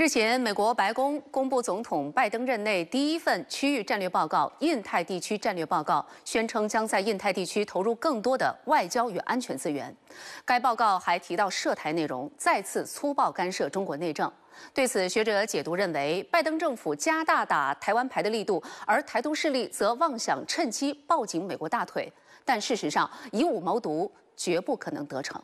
日前，美国白宫公布总统拜登任内第一份区域战略报告《印太地区战略报告》，宣称将在印太地区投入更多的外交与安全资源。该报告还提到涉台内容，再次粗暴干涉中国内政。对此，学者解读认为，拜登政府加大打台湾牌的力度，而台独势力则妄想趁机抱紧美国大腿。但事实上，以武谋独绝不可能得逞。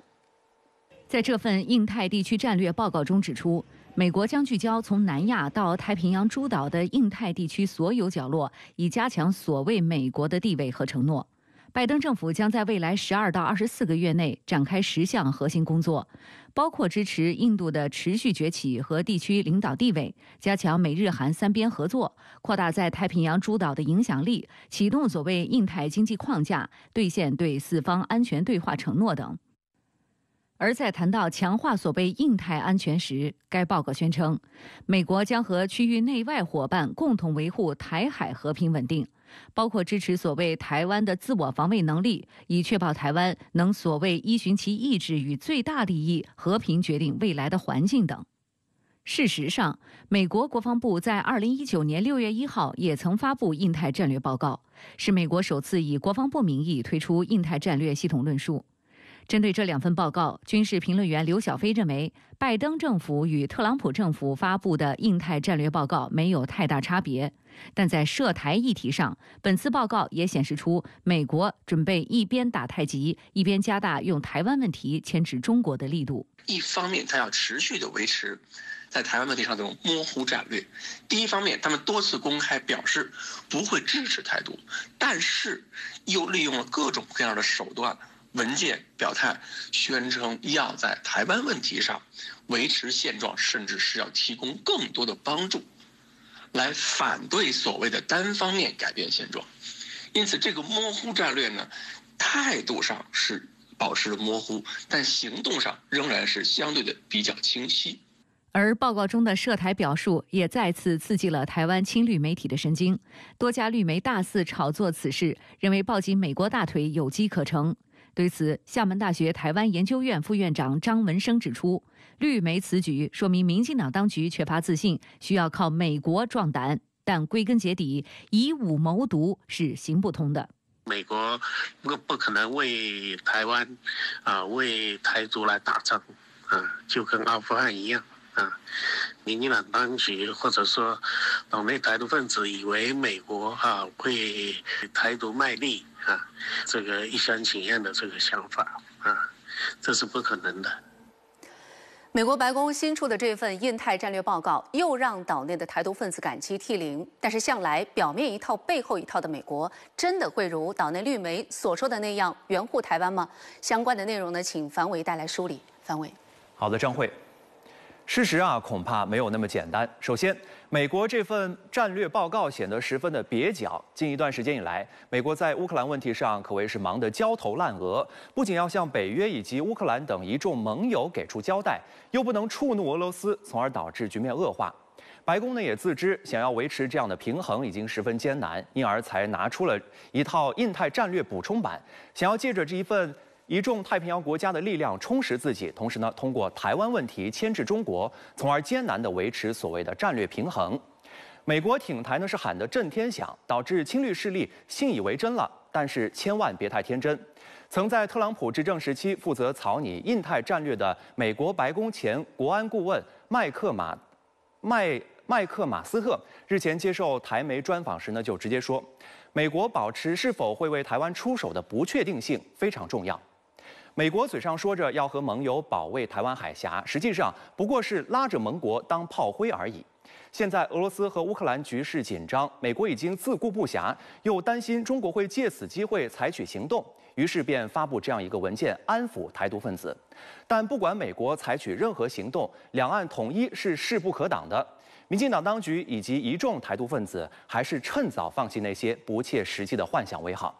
在这份印太地区战略报告中指出。美国将聚焦从南亚到太平洋诸岛的印太地区所有角落，以加强所谓美国的地位和承诺。拜登政府将在未来十二到二十四个月内展开十项核心工作，包括支持印度的持续崛起和地区领导地位，加强美日韩三边合作，扩大在太平洋诸岛的影响力，启动所谓印太经济框架，兑现对四方安全对话承诺等。而在谈到强化所谓印太安全时，该报告宣称，美国将和区域内外伙伴共同维护台海和平稳定，包括支持所谓台湾的自我防卫能力，以确保台湾能所谓依循其意志与最大利益和平决定未来的环境等。事实上，美国国防部在二零一九年六月一号也曾发布印太战略报告，是美国首次以国防部名义推出印太战略系统论述。针对这两份报告，军事评论员刘晓飞认为，拜登政府与特朗普政府发布的印太战略报告没有太大差别，但在涉台议题上，本次报告也显示出美国准备一边打太极，一边加大用台湾问题牵制中国的力度。一方面，他要持续的维持在台湾问题上的模糊战略；第一方面，他们多次公开表示不会支持台独，但是又利用了各种各样的手段。文件表态宣称要在台湾问题上维持现状，甚至是要提供更多的帮助，来反对所谓的单方面改变现状。因此，这个模糊战略呢，态度上是保持模糊，但行动上仍然是相对的比较清晰。而报告中的涉台表述也再次刺激了台湾亲绿媒体的神经，多家绿媒大肆炒作此事，认为抱紧美国大腿有机可乘。对此，厦门大学台湾研究院副院长张文生指出，绿媒此举说明民进党当局缺乏自信，需要靠美国壮胆，但归根结底以武谋独是行不通的。美国不不可能为台湾啊为台独来打仗啊，就跟阿富汗一样啊。民进党当局或者说党内台独分子以为美国哈会台独卖力。啊，这个一厢情愿的这个想法啊，这是不可能的。美国白宫新出的这份印太战略报告，又让岛内的台独分子感激涕零。但是，向来表面一套背后一套的美国，真的会如岛内绿媒所说的那样援护台湾吗？相关的内容呢，请樊伟带来梳理。樊伟，好的，张慧。事实啊，恐怕没有那么简单。首先，美国这份战略报告显得十分的蹩脚。近一段时间以来，美国在乌克兰问题上可谓是忙得焦头烂额，不仅要向北约以及乌克兰等一众盟友给出交代，又不能触怒俄罗斯，从而导致局面恶化。白宫呢也自知，想要维持这样的平衡已经十分艰难，因而才拿出了一套印太战略补充版，想要借着这一份。一众太平洋国家的力量充实自己，同时呢，通过台湾问题牵制中国，从而艰难地维持所谓的战略平衡。美国挺台呢是喊得震天响，导致亲绿势力信以为真了。但是千万别太天真。曾在特朗普执政时期负责草拟印太战略的美国白宫前国安顾问麦克马麦麦克马斯特日前接受台媒专访时呢，就直接说：“美国保持是否会为台湾出手的不确定性非常重要。”美国嘴上说着要和盟友保卫台湾海峡，实际上不过是拉着盟国当炮灰而已。现在俄罗斯和乌克兰局势紧张，美国已经自顾不暇，又担心中国会借此机会采取行动，于是便发布这样一个文件安抚台独分子。但不管美国采取任何行动，两岸统一是势不可挡的。民进党当局以及一众台独分子，还是趁早放弃那些不切实际的幻想为好。